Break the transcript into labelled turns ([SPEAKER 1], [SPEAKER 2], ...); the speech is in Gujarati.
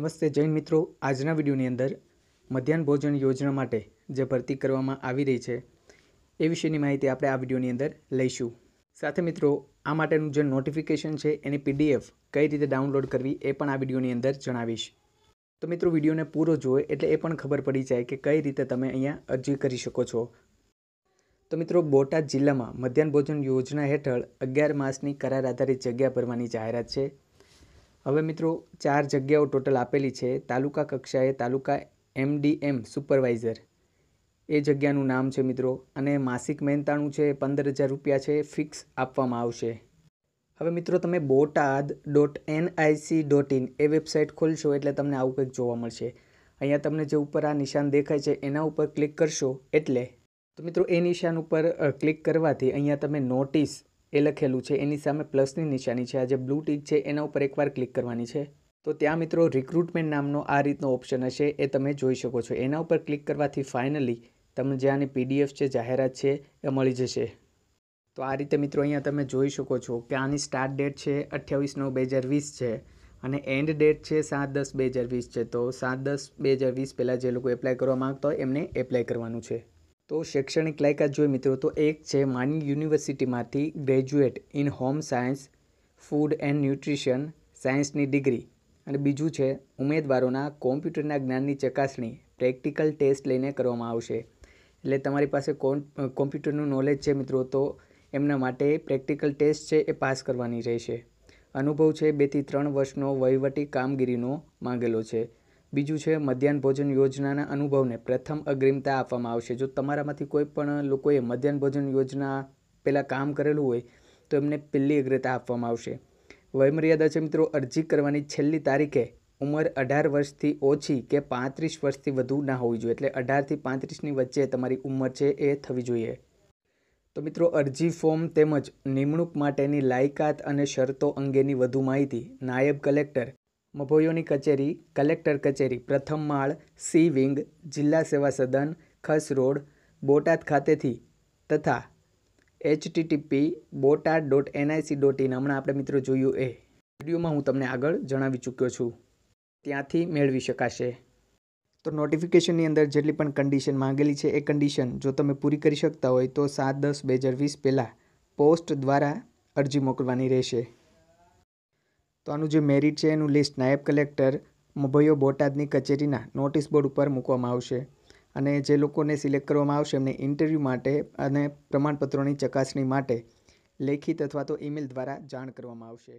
[SPEAKER 1] નમસ્તે જૈન મિત્રો આજના વિડીયોની અંદર મધ્યાહન ભોજન યોજના માટે જે ભરતી કરવામાં આવી રહી છે એ વિશેની માહિતી આપણે આ વિડીયોની અંદર લઈશું સાથે મિત્રો આ માટેનું જે નોટિફિકેશન છે એની પીડીએફ કઈ રીતે ડાઉનલોડ કરવી એ પણ આ વિડીયોની અંદર જણાવીશ તો મિત્રો વિડીયોને પૂરો જોવે એટલે એ પણ ખબર પડી જાય કે કઈ રીતે તમે અહીંયા અરજી કરી શકો છો તો મિત્રો બોટાદ જિલ્લામાં મધ્યાહન ભોજન યોજના હેઠળ અગિયાર માસની કરાર આધારિત જગ્યા ભરવાની જાહેરાત છે હવે મિત્રો ચાર જગ્યાઓ ટોટલ આપેલી છે તાલુકા કક્ષાએ તાલુકા એમડીએમ સુપરવાઇઝર એ જગ્યાનું નામ છે મિત્રો અને માસિક મહેનતાણું છે પંદર હજાર રૂપિયા છે ફિક્સ આપવામાં આવશે હવે મિત્રો તમે Botad dot NIC dot in એ વેબસાઇટ ખોલશો એટલે તમને આવું કંઈક જોવા મળશે અહીંયા તમને જે ઉપર આ નિશાન દેખાય છે એના ઉપર ક્લિક કરશો એટલે તો મિત્રો એ નિશાન ઉપર ક્લિક કરવાથી અહીંયા તમે નોટિસ એ લખેલું છે એની સામે પ્લસની નિશાની છે આ જે બ્લુ ટીક છે એના ઉપર એકવાર ક્લિક કરવાની છે તો ત્યાં મિત્રો રિક્રુટમેન્ટ નામનો આ રીતનો ઓપ્શન હશે એ તમે જોઈ શકો છો એના ઉપર ક્લિક કરવાથી ફાઇનલી તમને જે આની પીડીએફ છે જાહેરાત છે એ મળી જશે તો આ રીતે મિત્રો અહીંયા તમે જોઈ શકો છો કે આની સ્ટાર્ટ ડેટ છે અઠ્યાવીસ નવ બે હજાર વીસ છે અને એન્ડ ડેટ છે સાત દસ બે હજાર વીસ છે તો સાત દસ બે હજાર વીસ પહેલાં જે લોકો એપ્લાય કરવા માગતા હોય એમને એપ્લાય કરવાનું છે તો શૈક્ષણિક લાયકાત જોઈએ મિત્રો તો એક છે માની યુનિવર્સિટીમાંથી graduate in home science food and nutrition સાયન્સની ડિગ્રી અને બીજું છે ઉમેદવારોના કોમ્પ્યુટરના જ્ઞાનની ચકાસણી પ્રેક્ટિકલ ટેસ્ટ લઈને કરવામાં આવશે એટલે તમારી પાસે કોમ્પ્યુટરનું નોલેજ છે મિત્રો તો એમના માટે પ્રેક્ટિકલ ટેસ્ટ છે એ પાસ કરવાની રહેશે અનુભવ છે બેથી ત્રણ વર્ષનો વહીવટી કામગીરીનો માંગેલો છે બીજું છે મધ્યાહન ભોજન યોજનાના અનુભવને પ્રથમ અગ્રિમતા આપવામાં આવશે જો તમારામાંથી કોઈ પણ લોકોએ મધ્યાહન ભોજન યોજના પહેલાં કામ કરેલું હોય તો એમને પહેલી અગ્રતા આપવામાં આવશે વયમર્યાદા છે મિત્રો અરજી કરવાની છેલ્લી તારીખે ઉંમર અઢાર વર્ષથી ઓછી કે પાંત્રીસ વર્ષથી વધુ ના હોવી જોઈએ એટલે અઢારથી પાંત્રીસની વચ્ચે તમારી ઉંમર છે એ થવી જોઈએ તો મિત્રો અરજી ફોર્મ તેમજ નિમણૂક માટેની લાયકાત અને શરતો અંગેની વધુ માહિતી નાયબ કલેક્ટર મભોયોની કચેરી કલેક્ટર કચેરી પ્રથમ માળ સી વિંગ જિલ્લા સેવા સદન ખસ રોડ બોટાદ ખાતેથી તથા HTTP Botad dot NIC dot in હમણાં આપણે મિત્રો જોયું એ વિડીયોમાં હું તમને આગળ જણાવી ચૂક્યો છું ત્યાંથી મેળવી શકાશે તો નોટિફિકેશનની અંદર જેટલી પણ કન્ડિશન માંગેલી છે એ કન્ડિશન જો તમે પૂરી કરી શકતા હોય તો સાત દસ બે હજાર વીસ પહેલાં પોસ્ટ દ્વારા અરજી મોકલવાની રહેશે તો આનું જે મેરિટ છે એનું લિસ્ટ નાયબ કલેક્ટર મભયો બોટાદની કચેરીના નોટિસ બોર્ડ ઉપર મૂકવામાં આવશે અને જે લોકોને સિલેક્ટ કરવામાં આવશે એમને ઇન્ટરવ્યૂ માટે અને પ્રમાણપત્રોની ચકાસણી માટે લેખિત અથવા તો ઈમેલ દ્વારા જાણ કરવામાં આવશે